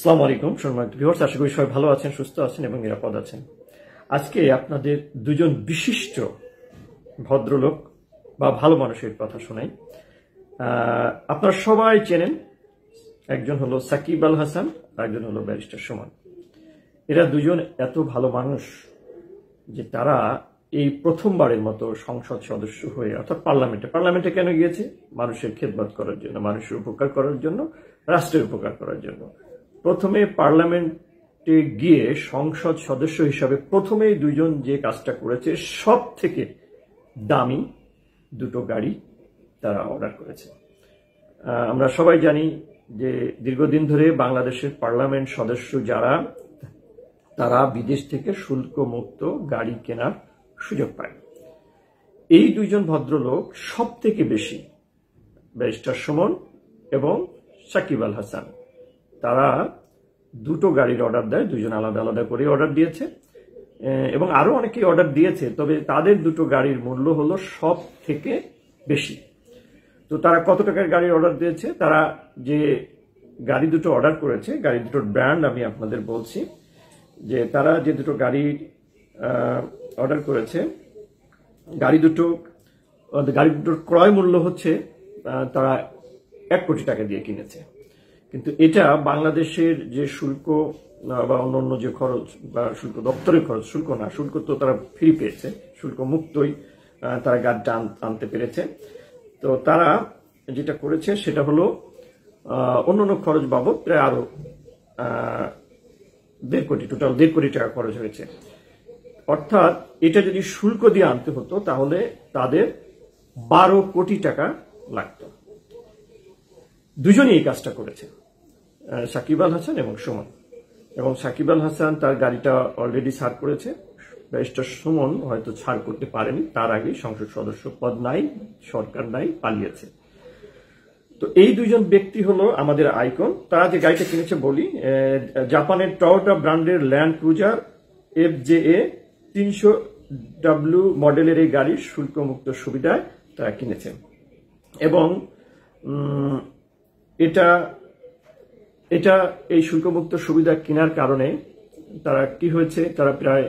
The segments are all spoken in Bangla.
সালাম আলাইকুম সম্মানিত ভিউয়ার্স আশা করি সবাই ভালো আছেন সুস্থ আছেন এবং নিরাপদ আছেন আজকে আপনাদের দুজন বিশিষ্ট ভদ্রলোক বা ভালো মানুষের কথা শোনাই আপনারা সবাই চেনেন একজন হলো সাকিব আল হাসান আর একজন হলো ব্যারিস্টার সুমন এরা দুজন এত ভালো মানুষ যে তারা এই প্রথমবারের মতো সংসদ সদস্য হয়ে অর্থাৎ পার্লামেন্টে পার্লামেন্টে কেন গিয়েছে মানুষের খেদবাদ করার জন্য মানুষের উপকার করার জন্য রাষ্ট্রের উপকার করার জন্য প্রথমে পার্লামেন্টে গিয়ে সংসদ সদস্য হিসাবে প্রথমেই দুইজন যে কাজটা করেছে সব থেকে দামি দুটো গাড়ি তারা অর্ডার করেছে আমরা সবাই জানি যে দীর্ঘদিন ধরে বাংলাদেশের পার্লামেন্ট সদস্য যারা তারা বিদেশ থেকে শুল্কমুক্ত গাড়ি কেনার সুযোগ পায় এই দুইজন ভদ্রলোক সব থেকে বেশি ব্যারিস্টার সুমন এবং সাকিব আল হাসান তারা দুটো গাড়ির অর্ডার দেয় দুজন আলাদা আলাদা করে অর্ডার দিয়েছে এবং আরও অনেকেই অর্ডার দিয়েছে তবে তাদের দুটো গাড়ির মূল্য হলো সব থেকে বেশি তো তারা কত টাকার গাড়ি অর্ডার দিয়েছে তারা যে গাড়ি দুটো অর্ডার করেছে গাড়ি দুটোর ব্র্যান্ড আমি আপনাদের বলছি যে তারা যে দুটো গাড়ি অর্ডার করেছে গাড়ি দুটো গাড়ি দুটোর ক্রয় মূল্য হচ্ছে তারা এক কোটি টাকা দিয়ে কিনেছে কিন্তু এটা বাংলাদেশের যে শুল্ক বা অন্যান্য যে খরচ বা শুল্ক দপ্তরের খরচ শুল্ক না শুল্ক তো তারা ফ্রি পেয়েছে শুল্ক মুক্তই তারা গাড্ডা আনতে পেরেছে তো তারা যেটা করেছে সেটা হলো অন্যান্য খরচ বাবদ প্রায় আরও দেড় কোটি টোটাল দেড় কোটি টাকা খরচ হয়েছে অর্থাৎ এটা যদি শুল্ক দিয়ে আনতে হতো তাহলে তাদের বারো কোটি টাকা লাগত দুজনই এই কাজটা করেছে সাকিব আল হাসান এবং সুমন এবং সাকিব আল হাসান তার গাড়িটা অলরেডি ছাড় করেছে ব্যারিস্টার সুমন হয়তো ছাড় করতে পারেনি তার আগে সংসদ সদস্য পদ নাই সরকার নাই পালিয়েছে তো এই দুজন ব্যক্তি হলো আমাদের আইকন তারা যে গাড়িটা কিনেছে বলি জাপানের টয়োটা ব্র্যান্ডের Land Cruiser F J A তিনশো ডাব্লু মডেলের এই গাড়ির শুল্কমুক্ত সুবিধায় তারা কিনেছেন এবং এটা এটা এই শুল্কমুক্ত সুবিধা কেনার কারণে তারা কি হয়েছে তারা প্রায়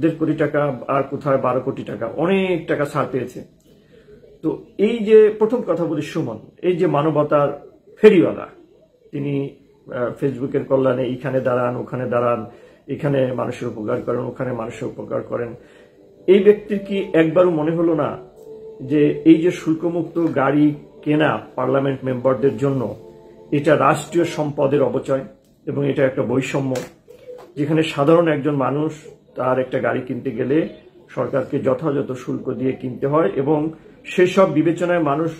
দেড় কোটি টাকা আর কোথায় বারো কোটি টাকা অনেক টাকা ছাড় পেয়েছে তো এই যে প্রথম কথা বলি সুমন এই যে মানবতার ফেরিওয়ালা তিনি ফেসবুকের কল্যাণে এখানে দাঁড়ান ওখানে দাঁড়ান এখানে মানুষের উপকার করেন ওখানে মানুষের উপকার করেন এই ব্যক্তির কি একবারও মনে হলো না যে এই যে শুল্কমুক্ত গাড়ি কেনা পার্লামেন্ট মেম্বারদের জন্য এটা রাষ্ট্রীয় সম্পদের অপচয় এবং এটা একটা বৈষম্য যেখানে সাধারণ একজন মানুষ তার একটা গাড়ি কিনতে গেলে সরকারকে যথাযথ শুল্ক দিয়ে কিনতে হয় এবং সেসব বিবেচনায় মানুষ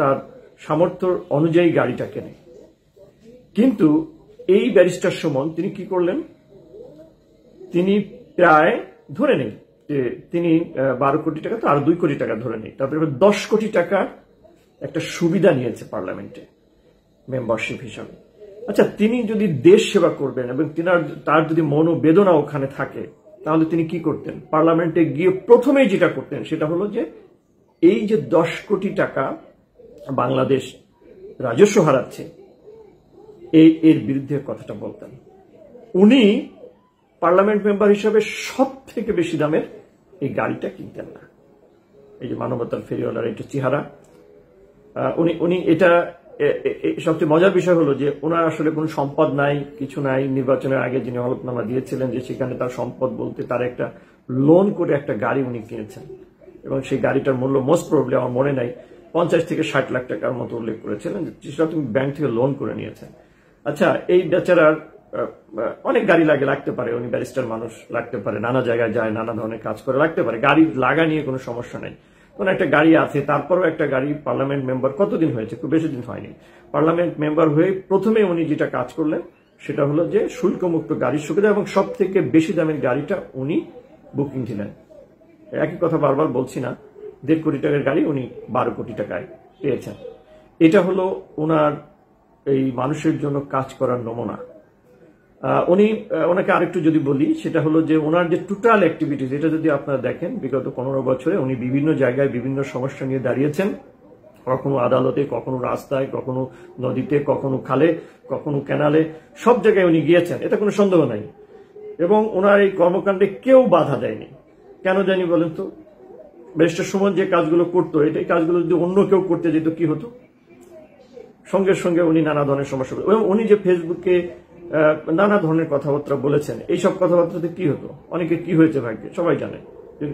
তার সামর্থ্য অনুযায়ী গাড়িটা কেনে কিন্তু এই ব্যারিস্টার সমন তিনি কি করলেন তিনি প্রায় ধরে নেই যে তিনি বারো কোটি টাকা তো আর দুই কোটি টাকা ধরে নেই তারপরে দশ কোটি টাকা একটা সুবিধা নিয়েছে পার্লামেন্টে মেম্বারশিপ হিসাবে আচ্ছা তিনি যদি দেশ সেবা করবেন এবং তিনার তার যদি মনোবেদনা ওখানে থাকে তাহলে তিনি কি করতেন পার্লামেন্টে গিয়ে প্রথমেই যেটা করতেন সেটা হলো যে এই যে দশ কোটি টাকা বাংলাদেশ রাজস্ব হারাচ্ছে এই এর বিরুদ্ধে কথাটা বলতেন উনি পার্লামেন্ট মেম্বার হিসাবে সব থেকে বেশি দামের এই গাড়িটা কিনতেন না এই যে মানবতার ফেরিওয়ালার একটা চেহারা উনি উনি এটা সবচেয়ে মজার বিষয় হলো যে ওনার আসলে কোনো সম্পদ নাই কিছু নাই নির্বাচনের আগে যিনি হলফনামা দিয়েছিলেন যে সেখানে তার সম্পদ বলতে তার একটা লোন করে একটা গাড়ি উনি কিনেছেন এবং সেই গাড়িটার মূল্য মোস্ট প্রবলি আমার মনে নাই পঞ্চাশ থেকে ষাট লাখ টাকার মতো উল্লেখ করেছিলেন সেটা তুমি ব্যাংক থেকে লোন করে নিয়েছেন আচ্ছা এই বেচারার অনেক গাড়ি লাগে লাগতে পারে উনি ব্যারিস্টার মানুষ লাগতে পারে নানা জায়গায় যায় নানা ধরনের কাজ করে লাগতে পারে গাড়ি লাগা নিয়ে কোনো সমস্যা নেই কোনো মানে একটা গাড়ি আছে তারপরও একটা গাড়ি পার্লামেন্ট মেম্বার কতদিন হয়েছে খুব বেশি দিন হয়নি পার্লামেন্ট মেম্বার হয়ে প্রথমে উনি যেটা কাজ করলেন সেটা হলো যে শুল্কমুক্ত গাড়ির সুবিধা এবং সব থেকে বেশি দামের গাড়িটা উনি বুকিং দিলেন একই কথা বারবার বলছি না দেড় কোটি টাকার গাড়ি উনি বারো কোটি টাকায় পেয়েছেন এটা হলো ওনার এই মানুষের জন্য কাজ করার নমুনা উনি ওনাকে আরেকটু যদি বলি সেটা হলো যে ওনার যে টোটাল অ্যাক্টিভিটিস এটা যদি আপনারা দেখেন বিগত পনেরো বছরে উনি বিভিন্ন জায়গায় বিভিন্ন সমস্যা নিয়ে দাঁড়িয়েছেন কখনো আদালতে কখনো রাস্তায় কখনো নদীতে কখনো খালে কখনো ক্যানালে সব জায়গায় উনি গিয়েছেন এটা কোনো সন্দেহ নাই এবং ওনার এই কর্মকাণ্ডে কেউ বাধা দেয়নি কেন জানি বলেন তো ব্যারিস্টার সময় যে কাজগুলো করতো এই কাজগুলো যদি অন্য কেউ করতে যেত কি হতো সঙ্গে সঙ্গে উনি নানা ধরনের সমস্যা এবং উনি যে ফেসবুকে নানা ধরনের কথাবার্তা বলেছেন এইসব কথাবার্তাতে কি হতো অনেকে কি হয়েছে ভাগ্যে সবাই জানে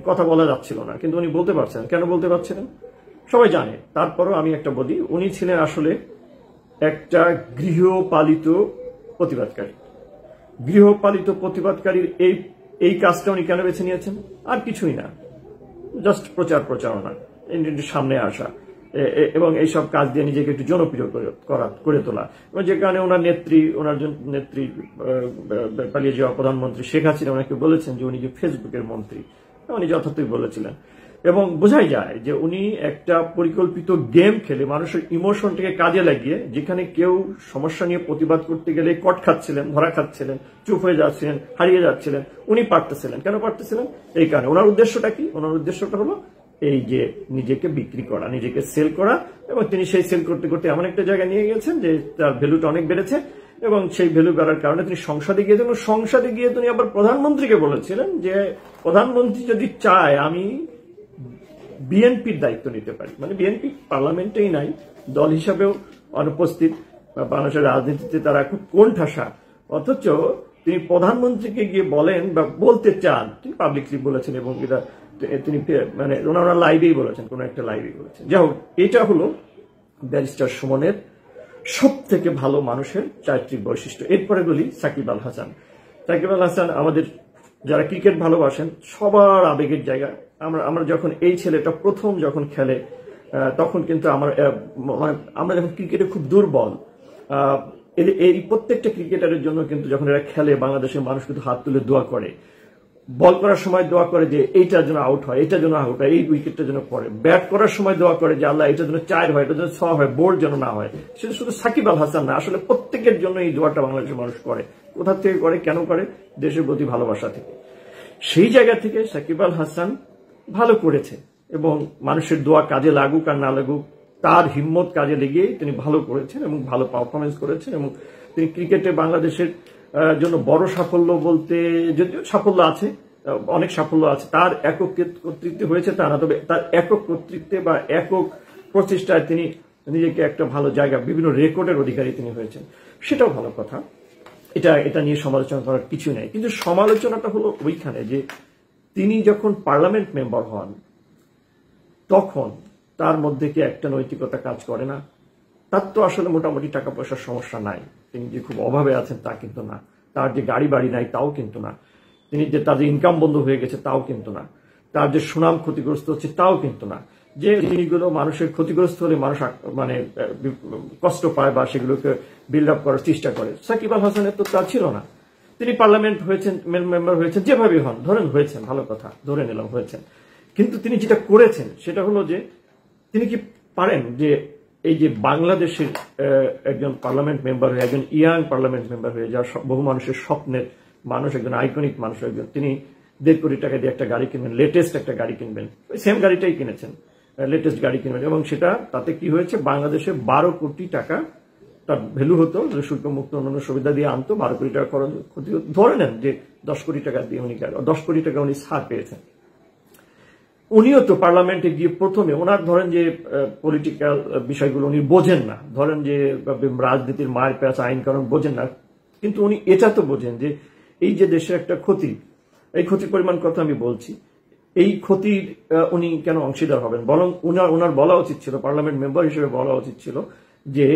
কথা বলা যাচ্ছিল না কিন্তু উনি বলতে পারছেন কেন বলতে পারছিলেন সবাই জানে তারপরও আমি একটা বলি উনি ছিলেন আসলে একটা গৃহপালিত প্রতিবাদকারী গৃহপালিত প্রতিবাদকারীর এই এই কাজটা উনি কেন বেছে নিয়েছেন আর কিছুই না জাস্ট প্রচার প্রচারণা সামনে আসা এবং এইসব কাজ দিয়ে নিজেকে একটু জনপ্রিয় করা করে তোলা এবং যে কারণে ওনার নেত্রী ওনার নেত্রী পালিয়ে যাওয়া প্রধানমন্ত্রী শেখ হাসিনা ওনাকে বলেছেন যে উনি যে ফেসবুকের মন্ত্রী উনি যথার্থই বলেছিলেন এবং বোঝাই যায় যে উনি একটা পরিকল্পিত গেম খেলে মানুষের ইমোশনটাকে কাজে লাগিয়ে যেখানে কেউ সমস্যা নিয়ে প্রতিবাদ করতে গেলে কট খাচ্ছিলেন ধরা খাচ্ছিলেন চুপ হয়ে যাচ্ছিলেন হারিয়ে যাচ্ছিলেন উনি পারতেছিলেন কেন পারতেছিলেন এই কারণে ওনার উদ্দেশ্যটা কি ওনার উদ্দেশ্যটা হলো এই যে নিজেকে বিক্রি করা নিজেকে সেল করা এবং তিনি সেই সেল করতে করতে এমন একটা জায়গায় নিয়ে গেছেন যে তার ভ্যালুটা অনেক বেড়েছে এবং সেই ভ্যালু বাড়ার কারণে তিনি সংসদে গিয়েছেন সংসদে গিয়ে তিনি আবার প্রধানমন্ত্রীকে বলেছিলেন যে প্রধানমন্ত্রী যদি চায় আমি বিএনপির দায়িত্ব নিতে পারি মানে বিএনপি পার্লামেন্টেই নাই দল হিসাবেও অনুপস্থিত বাংলাদেশের রাজনীতিতে তারা খুব কোণঠাসা অথচ তিনি প্রধানমন্ত্রীকে গিয়ে বলেন বা বলতে চান তিনি পাবলিকলি বলেছেন এবং এটা তিনি মানে ওনারা লাইভেই বলেছেন কোনো একটা লাইভেই বলেছেন যাই হোক এটা হলো ব্যারিস্টার সুমনের সব থেকে ভালো মানুষের চারিত্রিক বৈশিষ্ট্য এরপরে বলি সাকিব আল হাসান সাকিব আল হাসান আমাদের যারা ক্রিকেট ভালোবাসেন সবার আবেগের জায়গা আমরা আমরা যখন এই ছেলেটা প্রথম যখন খেলে তখন কিন্তু আমার মানে আমরা যখন ক্রিকেটে খুব দুর্বল এদের এই প্রত্যেকটা ক্রিকেটারের জন্য কিন্তু যখন এরা খেলে বাংলাদেশের মানুষ কিন্তু হাত তুলে দোয়া করে বল করার সময় দোয়া করে যে এইটার জন্য আউট হয় এটার জন্য আউট হয় এই উইকেটটা যেন পড়ে ব্যাট করার সময় দোয়া করে যে আল্লাহ এটার জন্য চার হয় এটার জন্য ছ হয় বোর্ড যেন না হয় সেটা শুধু সাকিব আল হাসান না আসলে প্রত্যেকের জন্য এই দোয়াটা বাংলাদেশের মানুষ করে কোথা থেকে করে কেন করে দেশের প্রতি ভালোবাসা থেকে সেই জায়গা থেকে সাকিব আল হাসান ভালো করেছে এবং মানুষের দোয়া কাজে লাগুক আর না লাগুক তার হিম্মত কাজে লেগে তিনি ভালো করেছেন এবং ভালো পারফরমেন্স করেছেন এবং তিনি ক্রিকেটে বাংলাদেশের জন্য বড় সাফল্য বলতে যদিও সাফল্য আছে অনেক সাফল্য আছে তার একক কর্তৃত্বে হয়েছে তা না তবে তার একক কর্তৃত্বে বা একক প্রচেষ্টায় তিনি নিজেকে একটা ভালো জায়গা বিভিন্ন রেকর্ডের অধিকারী তিনি হয়েছেন সেটাও ভালো কথা এটা এটা নিয়ে সমালোচনা করার কিছু নেই কিন্তু সমালোচনাটা হলো ওইখানে যে তিনি যখন পার্লামেন্ট মেম্বার হন তখন তার মধ্যে কি একটা নৈতিকতা কাজ করে না তার তো আসলে মোটামুটি টাকা পয়সার সমস্যা নাই তিনি যে খুব অভাবে আছেন তা কিন্তু না তার যে গাড়ি বাড়ি নাই তাও কিন্তু না তিনি যে তার যে ইনকাম বন্ধ হয়ে গেছে তাও কিন্তু না তার যে সুনাম ক্ষতিগ্রস্ত হচ্ছে তাও কিন্তু না যে জিনিসগুলো মানুষের ক্ষতিগ্রস্ত হলে মানুষ মানে কষ্ট পায় বা সেগুলোকে বিল্ড আপ করার চেষ্টা করে সাকিব আল হাসানের তো তা ছিল না তিনি পার্লামেন্ট হয়েছেন মেম্বার হয়েছেন যেভাবে হন ধরেন হয়েছেন ভালো কথা ধরে নিলাম হয়েছেন কিন্তু তিনি যেটা করেছেন সেটা হলো যে তিনি কি পারেন যে এই যে বাংলাদেশের একজন পার্লামেন্ট মেম্বার হয়ে একজন ইয়াং পার্লামেন্ট মেম্বার হয়ে যার বহু মানুষের স্বপ্নের মানুষ একজন আইকনিক মানুষ একজন তিনি দেড় কোটি টাকা দিয়ে একটা গাড়ি কিনবেন লেটেস্ট একটা গাড়ি কিনবেন সেম গাড়িটাই কিনেছেন লেটেস্ট গাড়ি কিনবেন এবং সেটা তাতে কি হয়েছে বাংলাদেশে বারো কোটি টাকা তার ভ্যালু হতো শুল্কমুক্ত অন্যান্য সুবিধা দিয়ে আনতো বারো কোটি টাকা খরচ ক্ষতি ধরে নেন যে দশ কোটি টাকা দিয়ে উনি দশ কোটি টাকা উনি ছাড় পেয়েছেন উনিও তো পার্লামেন্টে গিয়ে প্রথমে ওনার ধরেন যে পলিটিক্যাল বিষয়গুলো উনি বোঝেন না ধরেন যে রাজনীতির মায়ের প্যাচ আইন কারণ বোঝেন না কিন্তু উনি এটা তো বোঝেন যে এই যে দেশের একটা ক্ষতি এই ক্ষতির পরিমাণ কথা আমি বলছি এই ক্ষতির উনি কেন অংশীদার হবেন বরং ওনার ওনার বলা উচিত ছিল পার্লামেন্ট মেম্বার হিসেবে বলা উচিত ছিল যে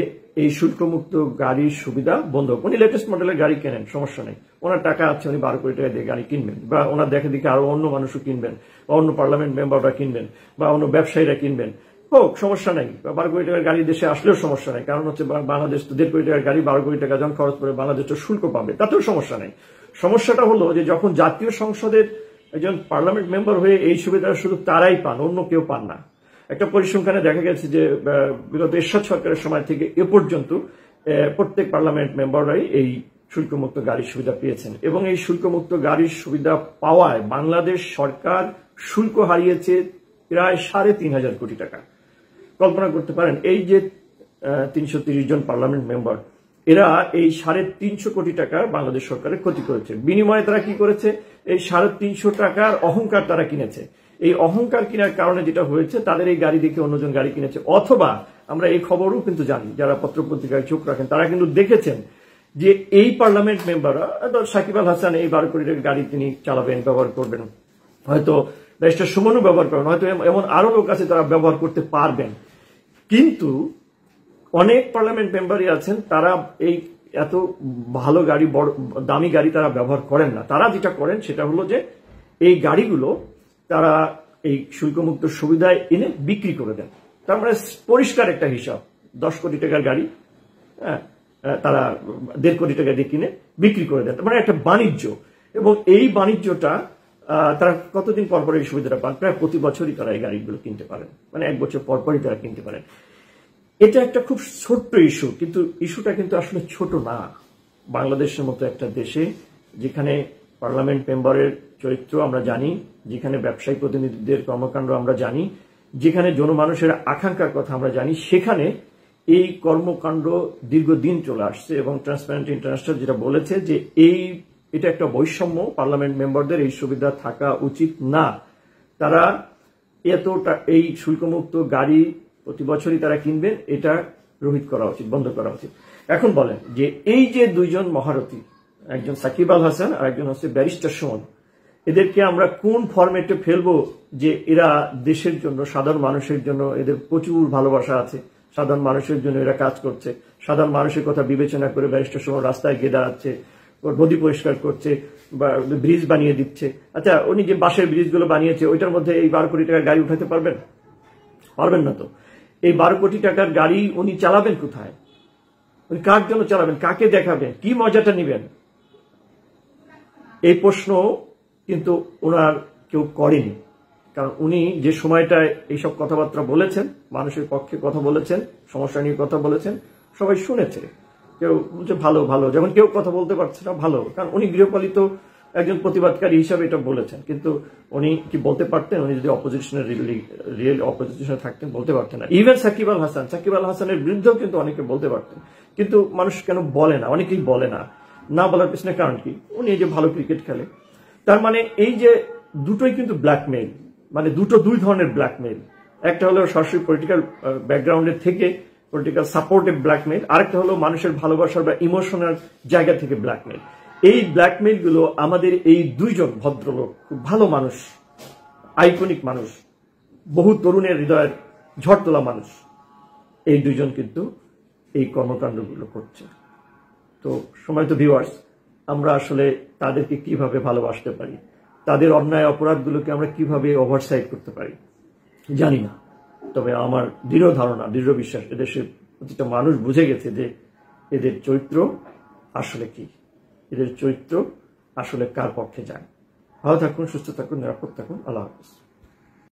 এই শুল্কমুক্ত গাড়ির সুবিধা বন্ধ উনি লেটেস্ট মডেলের গাড়ি কেনেন সমস্যা নেই ওনার টাকা আছে উনি বারো কোটি টাকা দিয়ে গাড়ি কিনবেন বা ওনার দেখে দেখে আরো অন্য মানুষও কিনবেন বা অন্য পার্লামেন্ট মেম্বাররা কিনবেন বা অন্য ব্যবসায়ীরা কিনবেন হোক সমস্যা নেই বারো কোটি টাকার গাড়ি দেশে আসলেও সমস্যা নেই কারণ হচ্ছে বাংলাদেশ তো দেড় কোটি টাকার গাড়ি বারো কোটি টাকা যখন খরচ করে বাংলাদেশ তো শুল্ক পাবে তাতেও সমস্যা নেই সমস্যাটা হলো যে যখন জাতীয় সংসদের একজন পার্লামেন্ট মেম্বার হয়ে এই সুবিধা শুধু তারাই পান অন্য কেউ পান না একটা পরিসংখ্যানে দেখা গেছে যে বিগত এরশাদ সরকারের সময় থেকে এ পর্যন্ত প্রত্যেক পার্লামেন্ট মেম্বাররাই এই শুল্কমুক্ত গাড়ির সুবিধা পেয়েছেন এবং এই শুল্কমুক্ত গাড়ির সুবিধা পাওয়ায় বাংলাদেশ সরকার শুল্ক হারিয়েছে প্রায় সাড়ে তিন হাজার কোটি টাকা কল্পনা করতে পারেন এই যে তিনশো জন পার্লামেন্ট মেম্বার এরা এই সাড়ে তিনশো কোটি টাকা বাংলাদেশ সরকারের ক্ষতি করেছে বিনিময়ে তারা কি করেছে এই সাড়ে তিনশো টাকার অহংকার তারা কিনেছে এই অহংকার কেনার কারণে যেটা হয়েছে তাদের এই গাড়ি দেখে অন্যজন গাড়ি কিনেছে অথবা আমরা এই খবরও কিন্তু জানি যারা পত্রপত্রিকায় চোখ রাখেন তারা কিন্তু দেখেছেন যে এই পার্লামেন্ট মেম্বাররা সাকিব আল হাসান এই বারো কোটি টাকার গাড়ি তিনি চালাবেন ব্যবহার করবেন হয়তো ব্যারিস্টার সুমনও ব্যবহার করেন হয়তো এমন আরো লোক আছে তারা ব্যবহার করতে পারবেন কিন্তু অনেক পার্লামেন্ট মেম্বারই আছেন তারা এই এত ভালো গাড়ি বড় দামি গাড়ি তারা ব্যবহার করেন না তারা যেটা করেন সেটা হলো যে এই গাড়িগুলো তারা এই শুল্কমুক্ত সুবিধায় এনে বিক্রি করে দেন তার মানে পরিষ্কার একটা হিসাব দশ কোটি টাকার গাড়ি হ্যাঁ তারা দেড় কোটি টাকা দিয়ে কিনে বিক্রি করে দেন মানে একটা বাণিজ্য এবং এই বাণিজ্যটা তারা কতদিন পরপর এই সুবিধাটা পান প্রায় প্রতি বছরই তারা এই গাড়িগুলো কিনতে পারেন মানে এক বছর পরপরই তারা কিনতে পারেন এটা একটা খুব ছোট্ট ইস্যু কিন্তু ইস্যুটা কিন্তু আসলে ছোট না বাংলাদেশের মতো একটা দেশে যেখানে পার্লামেন্ট মেম্বারের চরিত্র আমরা জানি যেখানে ব্যবসায়ী প্রতিনিধিদের কর্মকাণ্ড আমরা জানি যেখানে জনমানুষের আকাঙ্ক্ষার কথা আমরা জানি সেখানে এই কর্মকাণ্ড দীর্ঘদিন চলে আসছে এবং ট্রান্সপারেন্ট ইন্টারন্যাশনাল যেটা বলেছে যে এই এটা একটা বৈষম্য পার্লামেন্ট মেম্বারদের এই সুবিধা থাকা উচিত না তারা এতটা এই শুল্কমুক্ত গাড়ি প্রতি বছরই তারা কিনবেন এটা রোহিত করা উচিত বন্ধ করা উচিত এখন বলেন যে এই যে দুইজন মহারথী একজন সাকিব আল হাসান আর একজন হচ্ছে ব্যারিস্টার সুমন এদেরকে আমরা কোন ফর্মেটে ফেলবো যে এরা দেশের জন্য সাধারণ মানুষের জন্য এদের প্রচুর ভালোবাসা আছে সাধারণ মানুষের জন্য এরা কাজ করছে সাধারণ মানুষের কথা বিবেচনা করে ব্যারিস্টার সুমন রাস্তায় গিয়ে দাঁড়াচ্ছে নদী পরিষ্কার করছে বা ব্রিজ বানিয়ে দিচ্ছে আচ্ছা উনি যে বাঁশের ব্রিজগুলো বানিয়েছে ওইটার মধ্যে এই বারো কোটি টাকার গাড়ি উঠাতে পারবেন পারবেন না তো এই বারো কোটি টাকার গাড়ি উনি চালাবেন কোথায় উনি কার জন্য চালাবেন কাকে দেখাবেন কি মজাটা নিবেন এই প্রশ্ন কিন্তু ওনার কেউ করেনি কারণ উনি যে সময়টায় এইসব কথাবার্তা বলেছেন মানুষের পক্ষে কথা বলেছেন সমস্যা নিয়ে কথা বলেছেন সবাই শুনেছে কেউ বলছে ভালো ভালো যখন কেউ কথা বলতে পারছে না ভালো কারণ উনি গৃহপালিত একজন প্রতিবাদকারী হিসাবে এটা বলেছেন কিন্তু উনি কি বলতে পারতেন উনি যদি অপোজিশনের রিয়েল অপোজিশনে থাকতেন বলতে পারতেন না ইভেন সাকিব আল হাসান সাকিব আল হাসানের বিরুদ্ধেও কিন্তু অনেকে বলতে পারতেন কিন্তু মানুষ কেন বলে না অনেকেই বলে না না বলার পিছনে কারণ কি উনি যে ভালো ক্রিকেট খেলে তার মানে এই যে দুটোই কিন্তু ব্ল্যাকমেইল মানে দুটো দুই ধরনের ব্ল্যাকমেইল একটা হলো সরাসরি পলিটিক্যাল ব্যাকগ্রাউন্ডের থেকে পলিটিক্যাল সাপোর্টে ব্ল্যাকমেইল আরেকটা হলো মানুষের ভালোবাসার বা ইমোশনাল জায়গা থেকে ব্ল্যাকমেইল এই ব্ল্যাকমেলগুলো আমাদের এই দুইজন ভদ্রলোক ভালো মানুষ আইকনিক মানুষ বহু তরুণের হৃদয়ের ঝড় তোলা মানুষ এই দুজন কিন্তু এই কর্মকাণ্ডগুলো করছে তো সময় তো ভিউয়ার্স আমরা আসলে তাদেরকে কিভাবে ভালোবাসতে পারি তাদের অন্যায় অপরাধগুলোকে আমরা কিভাবে ওভারসাইড করতে পারি জানি না তবে আমার দৃঢ় ধারণা দৃঢ় বিশ্বাস এদেশের প্রতিটা মানুষ বুঝে গেছে যে এদের চরিত্র আসলে কী এদের চরিত্র আসলে কার পক্ষে যায় ভালো থাকুন সুস্থ থাকুন নিরাপদ থাকুন আল্লাহ হাফিজ